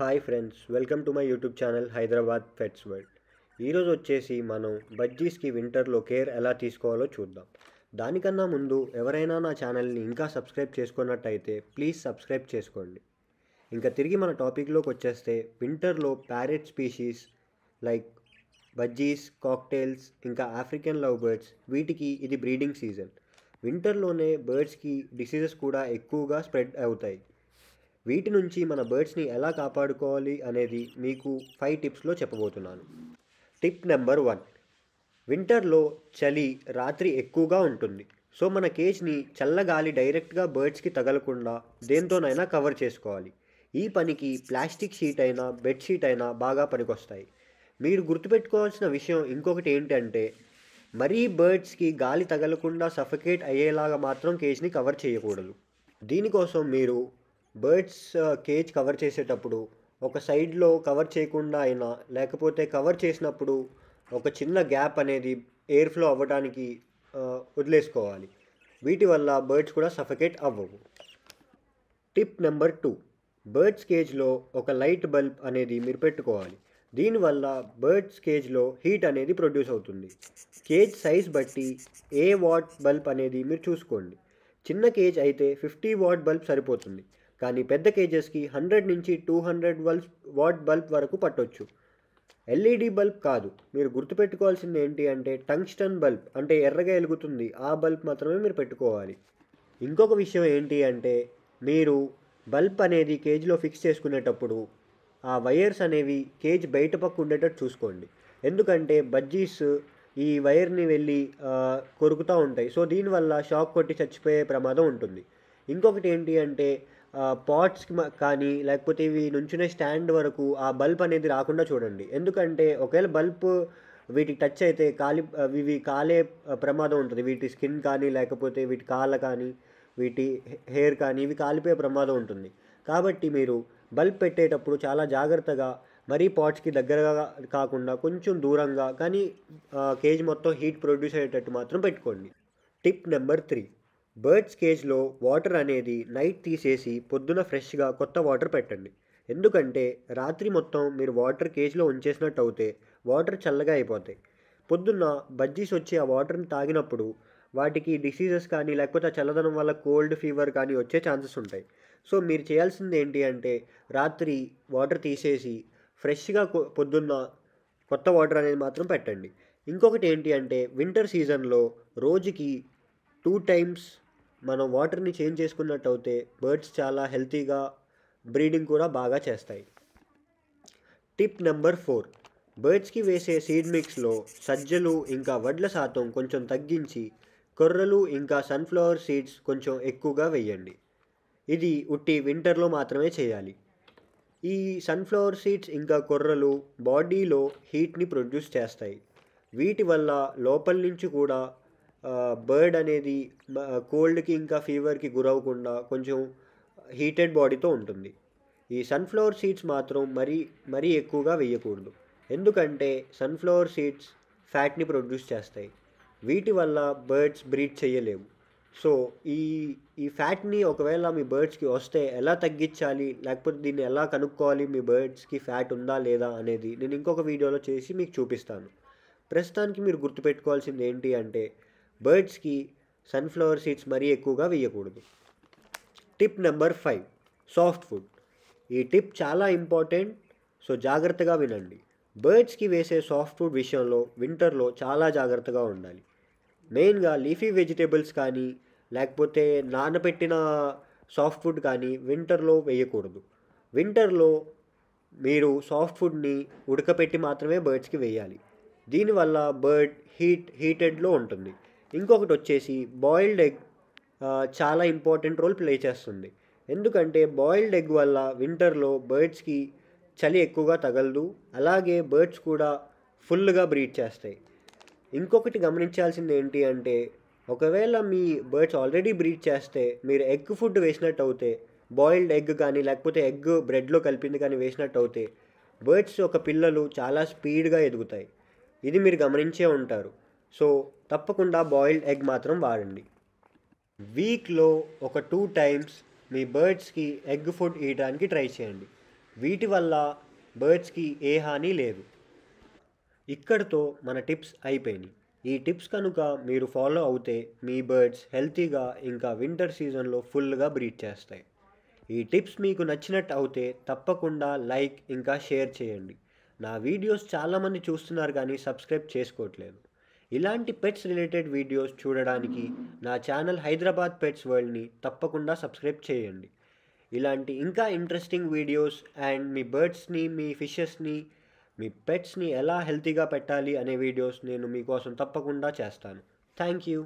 hi friends welcome to my YouTube channel Hyderabad pets world ఈరోజు వచ్చేసి మనం బజ్జీస్కి వింటర్లో కేర్ ఎలా తీసుకోవాలో చూద్దాం దానికన్నా ముందు ఎవరైనా నా ఛానల్ని ఇంకా సబ్స్క్రైబ్ చేసుకున్నట్టయితే ప్లీజ్ సబ్స్క్రైబ్ చేసుకోండి ఇంకా తిరిగి మన టాపిక్లోకి వచ్చేస్తే వింటర్లో parrot species like budgies cockatiels ఇంకా ఆఫ్రికన్ లవ్ బర్డ్స్ వీటికి ఇది బ్రీడింగ్ సీజన్ వింటర్లోనే బర్డ్స్కి డిసీజెస్ కూడా ఎక్కువగా స్ప్రెడ్ అవుతాయి వీటి నుంచి మన బర్డ్స్ని ఎలా కాపాడుకోవాలి అనేది మీకు ఫైవ్ టిప్స్లో చెప్పబోతున్నాను టిప్ నెంబర్ వన్ వింటర్లో చలి రాత్రి ఎక్కువగా ఉంటుంది సో మన కేజ్ని చల్లగాలి డైరెక్ట్గా బర్డ్స్కి తగలకుండా దేంతోనైనా కవర్ చేసుకోవాలి ఈ పనికి ప్లాస్టిక్ షీట్ అయినా బెడ్షీట్ అయినా బాగా పనికొస్తాయి మీరు గుర్తుపెట్టుకోవాల్సిన విషయం ఇంకొకటి ఏంటంటే మరీ బర్డ్స్కి గాలి తగలకుండా సఫకేట్ అయ్యేలాగా మాత్రం కేజ్ని కవర్ చేయకూడదు దీనికోసం మీరు బర్డ్స్ కేజ్ కవర్ చేసేటప్పుడు ఒక సైడ్లో కవర్ చేయకుండా అయినా లేకపోతే కవర్ చేసినప్పుడు ఒక చిన్న గ్యాప్ అనేది ఎయిర్ ఫ్లో అవ్వడానికి వదిలేసుకోవాలి వీటి వల్ల బర్డ్స్ కూడా సఫకేట్ అవ్వవు టిప్ నెంబర్ టూ బర్డ్స్ కేజ్లో ఒక లైట్ బల్బ్ అనేది మీరు పెట్టుకోవాలి దీనివల్ల బర్డ్స్ కేజ్లో హీట్ అనేది ప్రొడ్యూస్ అవుతుంది కేజ్ సైజ్ బట్టి ఏ వాట్ బల్బ్ అనేది మీరు చూసుకోండి చిన్న కేజ్ అయితే ఫిఫ్టీ వాట్ బల్బ్ సరిపోతుంది కానీ పెద్ద కేజెస్కి హండ్రెడ్ నుంచి two hundred bulb watt bulb వరకు పట్టొచ్చు ఎల్ఈడి బల్బ్ కాదు మీరు గుర్తుపెట్టుకోవాల్సింది ఏంటి అంటే టంగ్స్టన్ బల్బ్ అంటే ఎర్రగా వెలుగుతుంది ఆ బల్బ్ మాత్రమే మీరు పెట్టుకోవాలి ఇంకొక విషయం ఏంటి అంటే మీరు బల్బ్ అనేది కేజీలో ఫిక్స్ చేసుకునేటప్పుడు ఆ వైర్స్ అనేవి కేజ్ బయట పక్క ఉండేటట్టు చూసుకోండి ఎందుకంటే బజ్జీస్ ఈ వైర్ని వెళ్ళి కొరుకుతూ ఉంటాయి సో దీనివల్ల షాక్ కొట్టి చచ్చిపోయే ప్రమాదం ఉంటుంది ఇంకొకటి ఏంటి అంటే పాట్స్కి కానీ లేకపోతే ఇవి నుంచునే స్టాండ్ వరకు ఆ బల్బ్ అనేది రాకుండా చూడండి ఎందుకంటే ఒకవేళ బల్బ్ వీటికి టచ్ అయితే కాలి ఇవి కాలే ప్రమాదం ఉంటుంది వీటి స్కిన్ కానీ లేకపోతే వీటి కాళ్ళ కానీ వీటి హెయిర్ కానీ ఇవి కాలిపోయే ప్రమాదం ఉంటుంది కాబట్టి మీరు బల్బ్ పెట్టేటప్పుడు చాలా జాగ్రత్తగా మరీ పాట్స్కి దగ్గరగా కాకుండా కొంచెం దూరంగా కానీ కేజ్ మొత్తం హీట్ ప్రొడ్యూస్ అయ్యేటట్టు మాత్రం పెట్టుకోండి టిప్ నెంబర్ త్రీ బర్డ్స్ కేజ్లో వాటర్ అనేది నైట్ తీసేసి పొద్దున ఫ్రెష్గా కొత్త వాటర్ పెట్టండి ఎందుకంటే రాత్రి మొత్తం మీరు వాటర్ కేజ్లో ఉంచేసినట్టు అవుతే వాటర్ చల్లగా అయిపోతాయి పొద్దున్న బజ్జీస్ వచ్చి ఆ వాటర్ని తాగినప్పుడు వాటికి డిసీజెస్ కానీ లేకపోతే చల్లదనం వల్ల కోల్డ్ ఫీవర్ కానీ వచ్చే ఛాన్సెస్ ఉంటాయి సో మీరు చేయాల్సింది ఏంటి అంటే రాత్రి వాటర్ తీసేసి ఫ్రెష్గా పొద్దున్న కొత్త వాటర్ అనేది మాత్రం పెట్టండి ఇంకొకటి ఏంటి అంటే వింటర్ సీజన్లో రోజుకి టూ టైమ్స్ మనం వాటర్ని చేంజ్ చేసుకున్నట్టు అయితే బర్డ్స్ చాలా హెల్తీగా బ్రీడింగ్ కూడా బాగా చేస్తాయి టిప్ నెంబర్ ఫోర్ బర్డ్స్కి వేసే సీడ్ మిక్స్లో సజ్జలు ఇంకా వడ్ల శాతం కొంచెం తగ్గించి కొర్రలు ఇంకా సన్ఫ్లవర్ సీడ్స్ కొంచెం ఎక్కువగా వేయండి ఇది ఉట్టి వింటర్లో మాత్రమే చేయాలి ఈ సన్ఫ్లవర్ సీడ్స్ ఇంకా కొర్రలు బాడీలో హీట్ని ప్రొడ్యూస్ చేస్తాయి వీటి వల్ల లోపల నుంచి కూడా బర్డ్ అనేది కోల్డ్కి ఇంకా ఫీవర్కి గురవ్వకుండా కొంచెం హీటెడ్ బాడీతో ఉంటుంది ఈ సన్ఫ్లవర్ సీడ్స్ మాత్రం మరీ మరీ ఎక్కువగా వేయకూడదు ఎందుకంటే సన్ఫ్లవర్ సీడ్స్ ఫ్యాట్ని ప్రొడ్యూస్ చేస్తాయి వీటి వల్ల బర్డ్స్ బ్రీడ్ చేయలేవు సో ఈ ఈ ఫ్యాట్ని ఒకవేళ మీ బర్డ్స్కి వస్తే ఎలా తగ్గించాలి లేకపోతే దీన్ని ఎలా కనుక్కోవాలి మీ బర్డ్స్కి ఫ్యాట్ ఉందా లేదా అనేది నేను ఇంకొక వీడియోలో చేసి మీకు చూపిస్తాను ప్రస్తుతానికి మీరు గుర్తుపెట్టుకోవాల్సింది ఏంటి అంటే బర్డ్స్కి సన్ఫ్లవర్ సీడ్స్ మరీ ఎక్కువగా వేయకూడదు tip number five soft food ఈ టిప్ చాలా ఇంపార్టెంట్ సో జాగ్రత్తగా వినండి బర్డ్స్కి వేసే సాఫ్ట్ ఫుడ్ విషయంలో వింటర్లో చాలా జాగ్రత్తగా ఉండాలి మెయిన్గా లీఫీ వెజిటేబుల్స్ కానీ లేకపోతే నానబెట్టిన సాఫ్ట్ ఫుడ్ కానీ వింటర్లో వేయకూడదు వింటర్లో మీరు సాఫ్ట్ ఫుడ్ని ఉడకపెట్టి మాత్రమే బర్డ్స్కి వేయాలి దీనివల్ల బర్డ్ హీట్ హీటెడ్లో ఉంటుంది ఇంకొకటి వచ్చేసి బాయిల్డ్ ఎగ్ చాలా ఇంపార్టెంట్ రోల్ ప్లే చేస్తుంది ఎందుకంటే బాయిల్డ్ ఎగ్ వల్ల వింటర్లో బర్డ్స్కి చలి ఎక్కువగా తగలదు అలాగే బర్డ్స్ కూడా ఫుల్గా బ్రీడ్ చేస్తాయి ఇంకొకటి గమనించాల్సింది ఏంటి అంటే ఒకవేళ మీ బర్డ్స్ ఆల్రెడీ బ్రీడ్ చేస్తే మీరు ఎగ్ ఫుడ్ వేసినట్టు అవుతే బాయిల్డ్ ఎగ్ కానీ లేకపోతే ఎగ్ బ్రెడ్లో కలిపింది కానీ వేసినట్టు అవుతే బర్డ్స్ ఒక పిల్లలు చాలా స్పీడ్గా ఎదుగుతాయి ఇది మీరు గమనించే ఉంటారు సో తప్పకుండా బాయిల్డ్ ఎగ్ మాత్రం వాడండి వీక్లో ఒక టూ టైమ్స్ మీ బర్డ్స్కి ఎగ్ ఫుడ్ ఇవ్వడానికి ట్రై చేయండి వీటి వల్ల బర్డ్స్కి ఏ హాని లేదు ఇక్కడితో మన టిప్స్ అయిపోయినాయి ఈ టిప్స్ కనుక మీరు ఫాలో అవుతే మీ బర్డ్స్ హెల్తీగా ఇంకా వింటర్ సీజన్లో ఫుల్గా బ్రీడ్ చేస్తాయి ఈ టిప్స్ మీకు నచ్చినట్టు అయితే తప్పకుండా లైక్ ఇంకా షేర్ చేయండి నా వీడియోస్ చాలామంది చూస్తున్నారు కానీ సబ్స్క్రైబ్ చేసుకోవట్లేదు ఇలాంటి పెట్స్ రిలేటెడ్ వీడియోస్ చూడడానికి నా ఛానల్ హైదరాబాద్ పెట్స్ వరల్డ్ని తప్పకుండా సబ్స్క్రైబ్ చేయండి ఇలాంటి ఇంకా ఇంట్రెస్టింగ్ వీడియోస్ అండ్ మీ బర్డ్స్ని మీ ఫిషెస్ని మీ పెట్స్ని ఎలా హెల్తీగా పెట్టాలి అనే వీడియోస్ నేను మీకోసం తప్పకుండా చేస్తాను థ్యాంక్ యూ